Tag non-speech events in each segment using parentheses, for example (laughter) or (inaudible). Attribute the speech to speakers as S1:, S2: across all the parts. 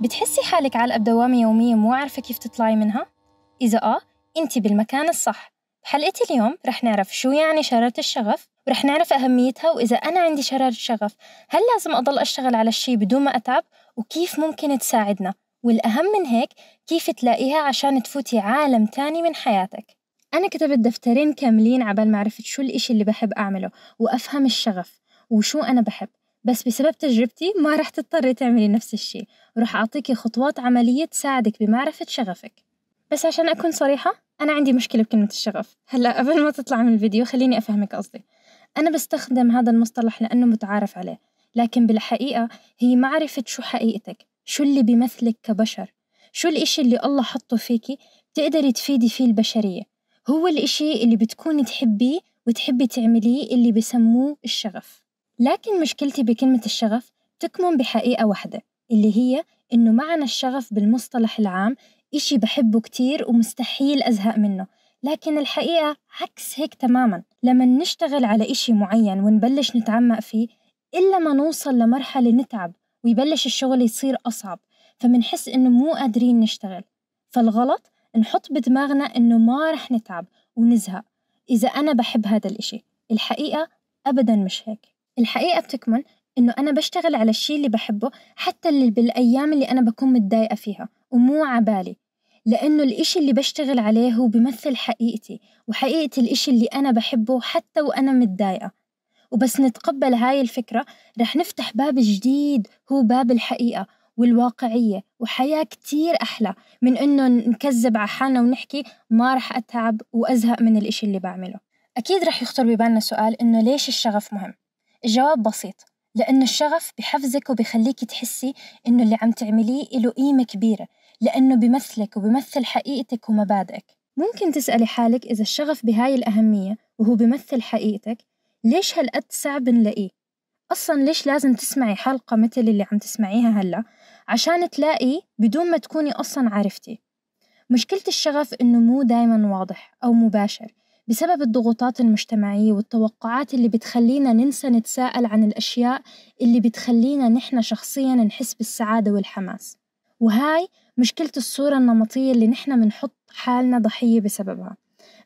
S1: بتحسي حالك عالقة بدوامة يومية مو عارفة كيف تطلعي منها؟ إذا آه أنت بالمكان الصح بحلقة اليوم رح نعرف شو يعني شرارة الشغف ورح نعرف أهميتها وإذا أنا عندي شرارة شغف هل لازم أضل أشتغل على الشي بدون ما أتعب وكيف ممكن تساعدنا والأهم من هيك كيف تلاقيها عشان تفوتي عالم تاني من حياتك أنا كتبت دفترين كاملين عبال ما عرفت شو الإشي اللي بحب أعمله وأفهم الشغف وشو أنا بحب بس بسبب تجربتي ما رح تضطري تعملي نفس الشي ورح أعطيكي خطوات عملية تساعدك بمعرفة شغفك بس عشان أكون صريحة أنا عندي مشكلة بكلمة الشغف هلأ قبل ما تطلع من الفيديو خليني أفهمك قصدي أنا بستخدم هذا المصطلح لأنه متعارف عليه لكن بالحقيقة هي معرفة شو حقيقتك شو اللي بيمثلك كبشر شو الإشي اللي الله حطه فيكي بتقدري تفيدي فيه البشرية هو الإشي اللي بتكوني تحبيه وتحبي تعمليه اللي بسموه الشغف لكن مشكلتي بكلمة الشغف تكمن بحقيقة واحدة اللي هي إنه معنى الشغف بالمصطلح العام إشي بحبه كتير ومستحيل أزهق منه لكن الحقيقة عكس هيك تماما لما نشتغل على إشي معين ونبلش نتعمق فيه إلا ما نوصل لمرحلة نتعب ويبلش الشغل يصير أصعب فمنحس إنه مو قادرين نشتغل فالغلط نحط بدماغنا إنه ما رح نتعب ونزهق إذا أنا بحب هذا الإشي الحقيقة أبدا مش هيك الحقيقة بتكمن إنه أنا بشتغل على الشي اللي بحبه حتى اللي بالأيام اللي أنا بكون متضايقة فيها ومو عبالي، لأنه الإشي اللي بشتغل عليه هو بيمثل حقيقتي وحقيقة الإشي اللي أنا بحبه حتى وأنا متضايقة، وبس نتقبل هاي الفكرة رح نفتح باب جديد هو باب الحقيقة والواقعية وحياة كتير أحلى من إنه نكذب على حالنا ونحكي ما رح أتعب وأزهق من الإشي اللي بعمله، أكيد رح يخطر ببالنا سؤال إنه ليش الشغف مهم؟ الجواب بسيط لأنه الشغف بحفزك وبيخليك تحسي إنه اللي عم تعمليه له قيمة كبيرة لأنه بمثلك وبمثل حقيقتك ومبادئك ممكن تسألي حالك إذا الشغف بهاي الأهمية وهو بمثل حقيقتك ليش هالقد صعب نلاقيه؟ أصلا ليش لازم تسمعي حلقة مثل اللي عم تسمعيها هلأ عشان تلاقي بدون ما تكوني أصلا عرفتي مشكلة الشغف إنه مو دايما واضح أو مباشر بسبب الضغوطات المجتمعية والتوقعات اللي بتخلينا ننسى نتساءل عن الأشياء اللي بتخلينا نحن شخصيا نحس بالسعادة والحماس وهاي مشكلة الصورة النمطية اللي نحن بنحط حالنا ضحية بسببها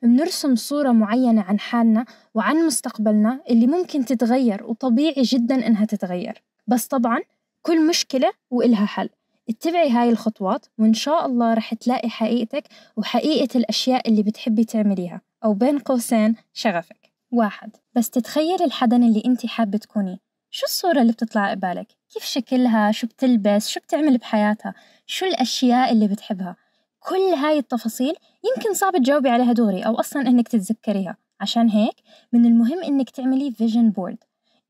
S1: بنرسم صورة معينة عن حالنا وعن مستقبلنا اللي ممكن تتغير وطبيعي جدا إنها تتغير بس طبعا كل مشكلة وإلها حل اتبعي هاي الخطوات وإن شاء الله رح تلاقي حقيقتك وحقيقة الأشياء اللي بتحبي تعمليها أو بين قوسين شغفك واحد بس تتخيل الحدن اللي أنت حابة تكوني شو الصورة اللي بتطلع قبالك؟ كيف شكلها؟ شو بتلبس؟ شو بتعمل بحياتها؟ شو الأشياء اللي بتحبها؟ كل هاي التفاصيل يمكن صعب تجاوبي عليها دوري أو أصلا إنك تتذكريها عشان هيك من المهم إنك تعملي فيجن بورد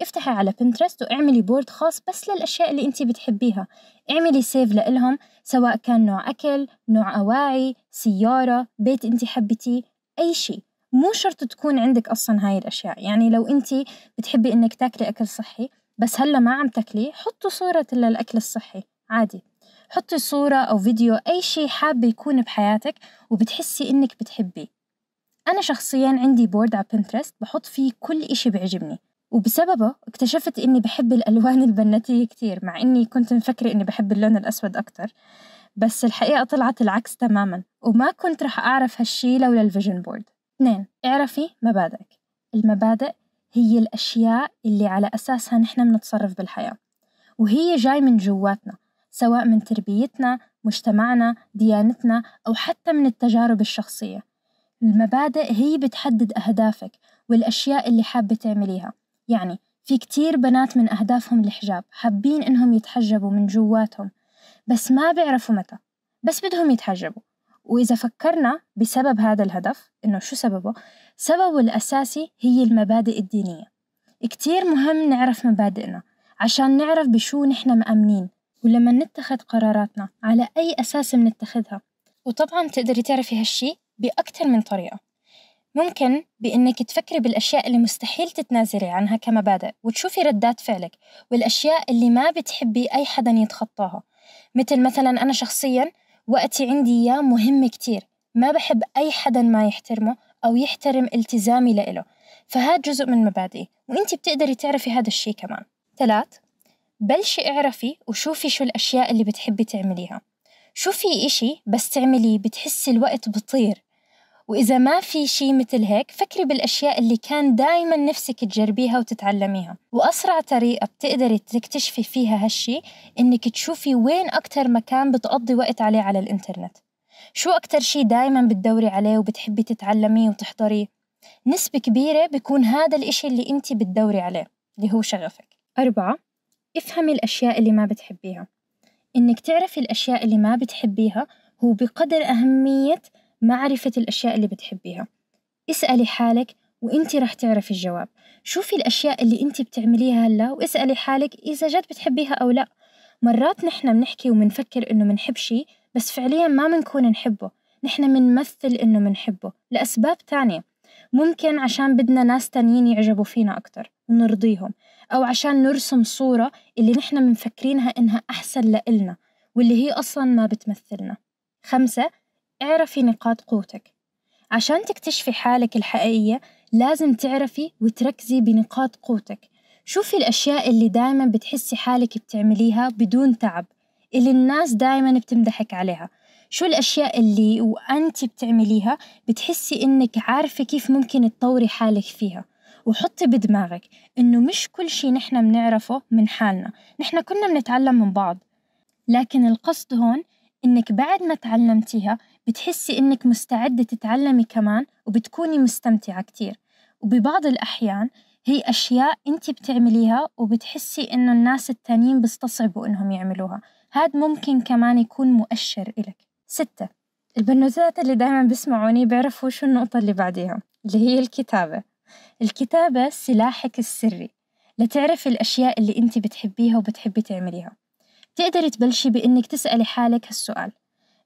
S1: افتحي على بنترست واعملي بورد خاص بس للأشياء اللي أنت بتحبيها اعملي سيف لإلهم سواء كان نوع أكل، نوع أواعي، سيارة، بيت أنت حبتيه أي شيء مو شرط تكون عندك أصلا هاي الأشياء يعني لو أنت بتحبي إنك تاكلي أكل صحي بس هلا ما عم تاكليه حطي صورة للأكل الصحي عادي حطي صورة أو فيديو أي شيء حابة يكون بحياتك وبتحسي إنك بتحبيه أنا شخصيا عندي بورد على بنترست بحط فيه كل إشي بعجبني وبسببه اكتشفت إني بحب الألوان (laughs) البناتية كتير مع إني كنت مفكرة إني بحب اللون الأسود أكتر بس الحقيقة طلعت العكس تماما وما كنت رح أعرف هالشي لولا الفيجن بورد اثنين اعرفي مبادئك المبادئ هي الأشياء اللي على أساسها نحن بنتصرف بالحياة وهي جاي من جواتنا سواء من تربيتنا مجتمعنا ديانتنا أو حتى من التجارب الشخصية المبادئ هي بتحدد أهدافك والأشياء اللي حابة تعمليها يعني في كتير بنات من أهدافهم الحجاب حابين إنهم يتحجبوا من جواتهم بس ما بيعرفوا متى بس بدهم يتحجبوا وإذا فكرنا بسبب هذا الهدف إنه شو سببه سببه الأساسي هي المبادئ الدينية كتير مهم نعرف مبادئنا عشان نعرف بشو نحن مأمنين ولما نتخذ قراراتنا على أي أساس بنتخذها وطبعا تقدري تعرفي هالشي بأكتر من طريقة ممكن بإنك تفكري بالأشياء اللي مستحيل تتنازلي عنها كمبادئ وتشوفي ردات فعلك والأشياء اللي ما بتحبي أي حدا يتخطاها مثل مثلا أنا شخصيا وقتي عندي إياه مهم كتير ما بحب أي حدا ما يحترمه أو يحترم التزامي لإله فهاد جزء من مبادئي وإنت بتقدري تعرفي هذا الشي كمان ثلاث بلشي اعرفي وشوفي شو الأشياء اللي بتحبي تعمليها شو في إشي بس تعملي بتحسي الوقت بطير وإذا ما في شيء مثل هيك فكري بالأشياء اللي كان دايما نفسك تجربيها وتتعلميها وأسرع طريقة بتقدري تكتشفي فيها هالشي إنك تشوفي وين أكتر مكان بتقضي وقت عليه على الإنترنت شو أكتر شي دايما بتدوري عليه وبتحبي تتعلميه وتحضريه نسبة كبيرة بيكون هذا الإشي اللي أنت بتدوري عليه اللي هو شغفك أربعة افهمي الأشياء اللي ما بتحبيها إنك تعرفي الأشياء اللي ما بتحبيها هو بقدر أهمية معرفة الأشياء اللي بتحبيها اسألي حالك وانت رح تعرفي الجواب شوفي الأشياء اللي انت بتعمليها هلا واسألي حالك إذا جد بتحبيها أو لا مرات نحن بنحكي وبنفكر إنه منحب شي بس فعليا ما منكون نحبه نحن منمثل إنه منحبه لأسباب تانية ممكن عشان بدنا ناس تانيين يعجبوا فينا أكتر ونرضيهم أو عشان نرسم صورة اللي نحن منفكرينها إنها أحسن لإلنا واللي هي أصلا ما بتمثلنا خمسة اعرفي نقاط قوتك عشان تكتشفي حالك الحقيقية لازم تعرفي وتركزي بنقاط قوتك شوفي الأشياء اللي دايما بتحسي حالك بتعمليها بدون تعب اللي الناس دايما بتمدحك عليها شو الأشياء اللي وأنت بتعمليها بتحسي إنك عارفة كيف ممكن تطوري حالك فيها وحطي بدماغك إنه مش كل شي نحنا بنعرفه من حالنا نحنا كنا بنتعلم من بعض لكن القصد هون إنك بعد ما تعلمتيها بتحسي إنك مستعدة تتعلمي كمان وبتكوني مستمتعة كتير وببعض الأحيان هي أشياء أنت بتعمليها وبتحسي إنه الناس التانيين بيستصعبوا إنهم يعملوها هاد ممكن كمان يكون مؤشر إلك ستة البنوتات اللي دايما بيسمعوني بيعرفوا شو النقطة اللي بعديها اللي هي الكتابة الكتابة سلاحك السري لتعرفي الأشياء اللي أنت بتحبيها وبتحبي تعمليها تقدري تبلشي بإنك تسألي حالك هالسؤال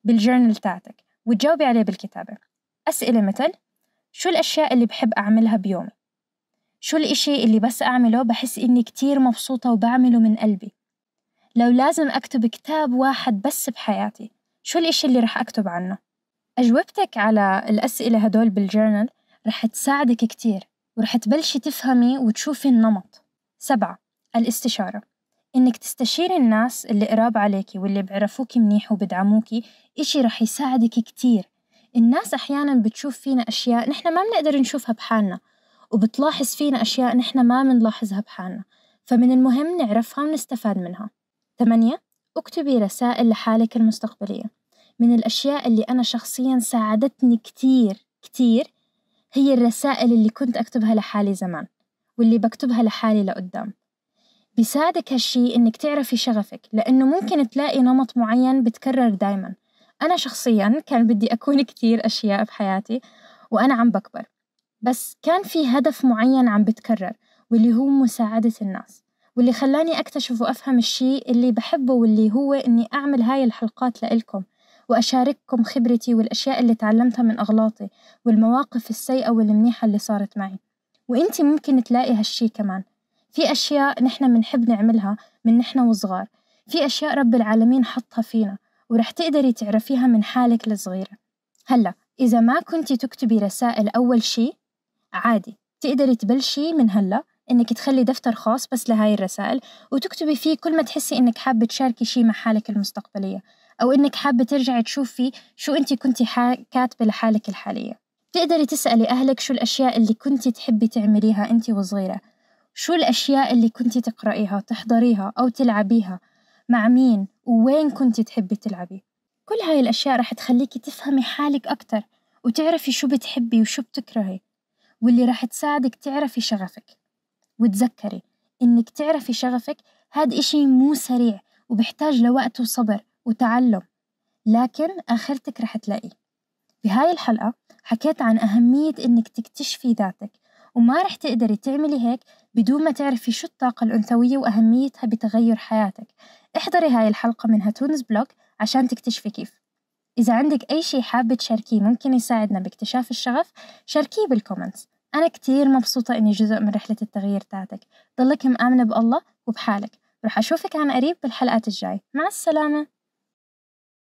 S1: بالجورنال تاعتك وتجاوبي عليه بالكتابة أسئلة مثل شو الأشياء اللي بحب أعملها بيومي؟ شو الإشي اللي بس أعمله بحس إني كتير مبسوطة وبعمله من قلبي؟ لو لازم أكتب كتاب واحد بس بحياتي شو الإشي اللي رح أكتب عنه؟ أجوبتك على الأسئلة هدول بالجورنال رح تساعدك كتير ورح تبلشي تفهمي وتشوفي النمط سبعة الاستشارة إنك تستشيري الناس اللي قراب عليكي واللي بعرفوك منيح وبدعموكي إشي رح يساعدك كتير الناس أحيانا بتشوف فينا أشياء نحنا ما بنقدر نشوفها بحالنا وبتلاحظ فينا أشياء نحنا ما بنلاحظها بحالنا فمن المهم نعرفها ونستفاد منها ثمانية اكتبي رسائل لحالك المستقبلية من الأشياء اللي أنا شخصيا ساعدتني كتير كتير هي الرسائل اللي كنت أكتبها لحالي زمان واللي بكتبها لحالي لقدام بيساعدك هالشي إنك تعرفي شغفك لأنه ممكن تلاقي نمط معين بتكرر دايما أنا شخصيا كان بدي أكون كتير أشياء بحياتي وأنا عم بكبر بس كان في هدف معين عم بتكرر واللي هو مساعدة الناس واللي خلاني أكتشف وأفهم الشي اللي بحبه واللي هو إني أعمل هاي الحلقات لإلكم وأشارككم خبرتي والأشياء اللي تعلمتها من أغلاطي والمواقف السيئة والمنيحة اللي صارت معي وإنتي ممكن تلاقي هالشي كمان في أشياء نحن منحب نعملها من نحن وصغار في أشياء رب العالمين حطها فينا ورح تقدري تعرفيها من حالك لصغيرة هلا إذا ما كنتي تكتبي رسائل أول شي عادي تقدري تبلشي من هلا إنك تخلي دفتر خاص بس لهاي الرسائل وتكتبي فيه كل ما تحسي إنك حابة تشاركي شي مع حالك المستقبلية أو إنك حابة ترجعي تشوفي شو أنت كنتي كاتبة لحالك الحالية تقدري تسألي أهلك شو الأشياء اللي كنتي تحبي تعمليها أنت وصغيرة شو الأشياء اللي كنتي تقرأيها تحضريها أو تلعبيها مع مين ووين كنتي تحبي تلعبي كل هاي الأشياء رح تخليكي تفهمي حالك أكتر وتعرفي شو بتحبي وشو بتكرهي واللي رح تساعدك تعرفي شغفك وتذكري إنك تعرفي شغفك هاد إشي مو سريع وبحتاج لوقت وصبر وتعلم لكن آخرتك رح تلاقيه بهاي الحلقة حكيت عن أهمية إنك تكتشفي ذاتك وما رح تقدري تعملي هيك بدون ما تعرفي شو الطاقة الأنثوية وأهميتها بتغير حياتك احضري هاي الحلقة من هاتونز بلوك عشان تكتشفي كيف إذا عندك أي شي حابة تشاركيه ممكن يساعدنا باكتشاف الشغف شاركيه بالكومنتس أنا كتير مبسوطة إني جزء من رحلة التغيير تاعتك ضلك مآمنة بالله وبحالك رح أشوفك عن قريب بالحلقات الجاي مع السلامة